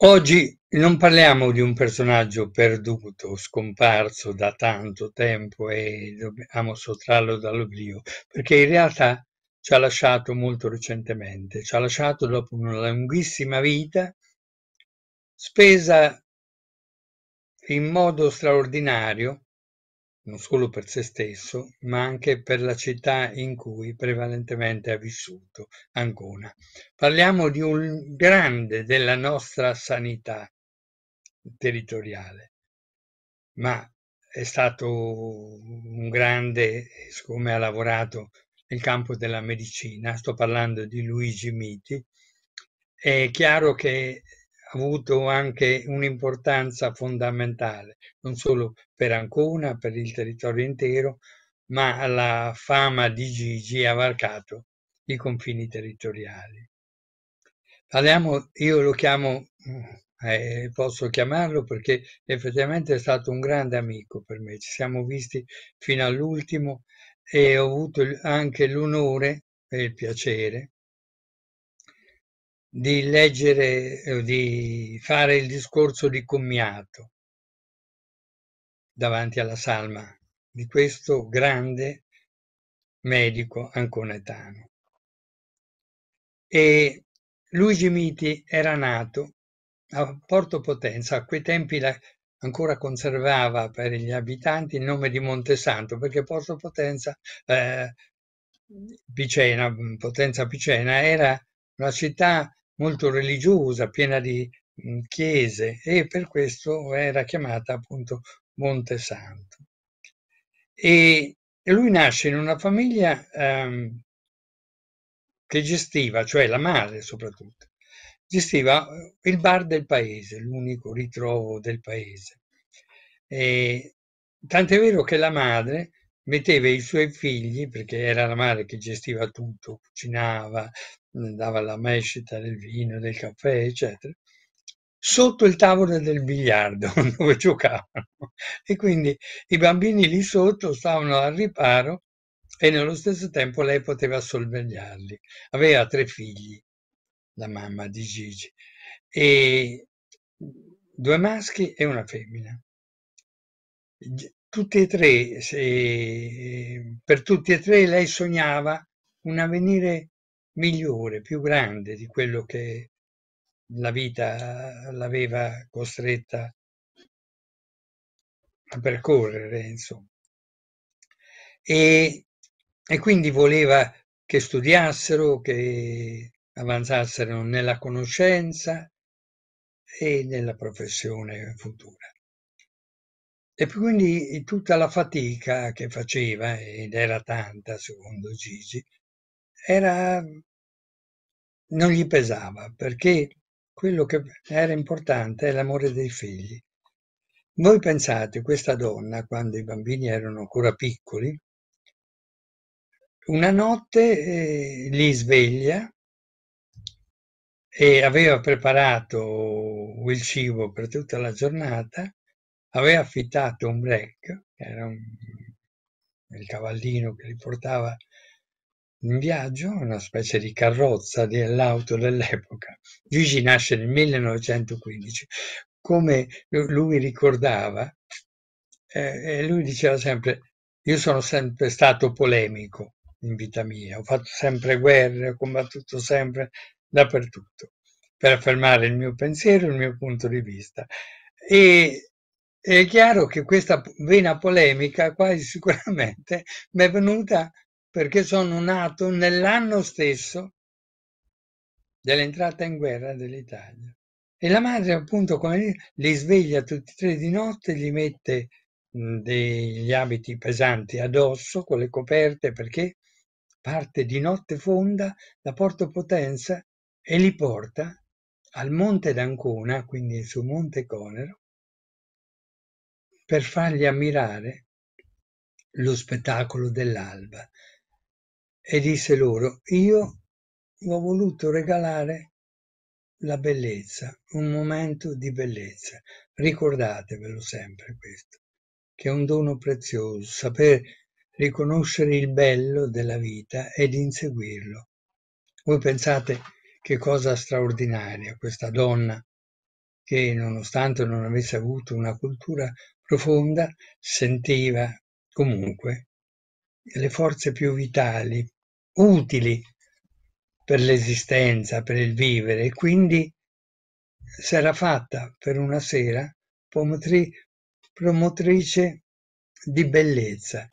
Oggi non parliamo di un personaggio perduto, scomparso da tanto tempo e dobbiamo sottrarlo dall'oblio, perché in realtà ci ha lasciato molto recentemente, ci ha lasciato dopo una lunghissima vita spesa in modo straordinario non solo per se stesso, ma anche per la città in cui prevalentemente ha vissuto, Ancona. Parliamo di un grande della nostra sanità territoriale, ma è stato un grande, siccome ha lavorato nel campo della medicina, sto parlando di Luigi Miti, è chiaro che avuto anche un'importanza fondamentale, non solo per Ancona, per il territorio intero, ma la fama di Gigi ha varcato i confini territoriali. Parliamo, io lo chiamo, eh, eh, posso chiamarlo perché effettivamente è stato un grande amico per me, ci siamo visti fino all'ultimo e ho avuto anche l'onore e il piacere di leggere, eh, di fare il discorso di commiato davanti alla salma di questo grande medico anconetano. E Luigi Miti era nato a Porto Potenza, a quei tempi la, ancora conservava per gli abitanti il nome di Montesanto, perché Porto Potenza, eh, Picena, Potenza Picena era una città molto religiosa, piena di mhmm, chiese e per questo era chiamata appunto Monte Santo. E, e lui nasce in una famiglia ehm, che gestiva, cioè la madre soprattutto, gestiva eh, il bar del paese, l'unico ritrovo del paese. E, tant'è vero che la madre metteva i suoi figli, perché era la madre che gestiva tutto, cucinava, mm, dava la mescita del vino, del caffè, eccetera, sotto il tavolo del biliardo dove giocavano. E quindi i bambini lì sotto stavano al riparo e nello stesso tempo lei poteva sorvegliarli. Aveva tre figli, la mamma di Gigi, e due maschi e una femmina. Tutti e tre, se, per tutti e tre lei sognava un avvenire migliore, più grande di quello che la vita l'aveva costretta a percorrere, insomma. E, e quindi voleva che studiassero, che avanzassero nella conoscenza e nella professione futura. E quindi eh, tutta la fatica che faceva, ed era tanta secondo Gigi, era... non gli pesava perché quello che era importante è l'amore dei figli. Voi pensate, questa donna, quando i bambini erano ancora piccoli, una notte eh, li sveglia e aveva preparato il cibo per tutta la giornata aveva affittato un break, che era un, il cavallino che li portava in viaggio, una specie di carrozza dell'auto dell'epoca. Gigi nasce nel 1915. Come lui ricordava, eh, lui diceva sempre, io sono sempre stato polemico in vita mia, ho fatto sempre guerre, ho combattuto sempre dappertutto per affermare il mio pensiero, il mio punto di vista. E è chiaro che questa vena polemica quasi sicuramente mi è venuta perché sono nato nell'anno stesso dell'entrata in guerra dell'Italia. E la madre, appunto, come lì, li sveglia tutti e tre di notte, gli mette mhmm, degli abiti pesanti addosso con le coperte perché parte di notte fonda da Porto Potenza e li porta al Monte d'Ancona, quindi sul Monte Conero, per fargli ammirare lo spettacolo dell'alba e disse loro io ho voluto regalare la bellezza, un momento di bellezza. Ricordatevelo sempre questo, che è un dono prezioso, saper riconoscere il bello della vita ed inseguirlo. Voi pensate che cosa straordinaria questa donna che nonostante non avesse avuto una cultura profonda sentiva comunque le forze più vitali, utili per l'esistenza, per il vivere, e quindi s'era fatta per una sera promotrice di bellezza.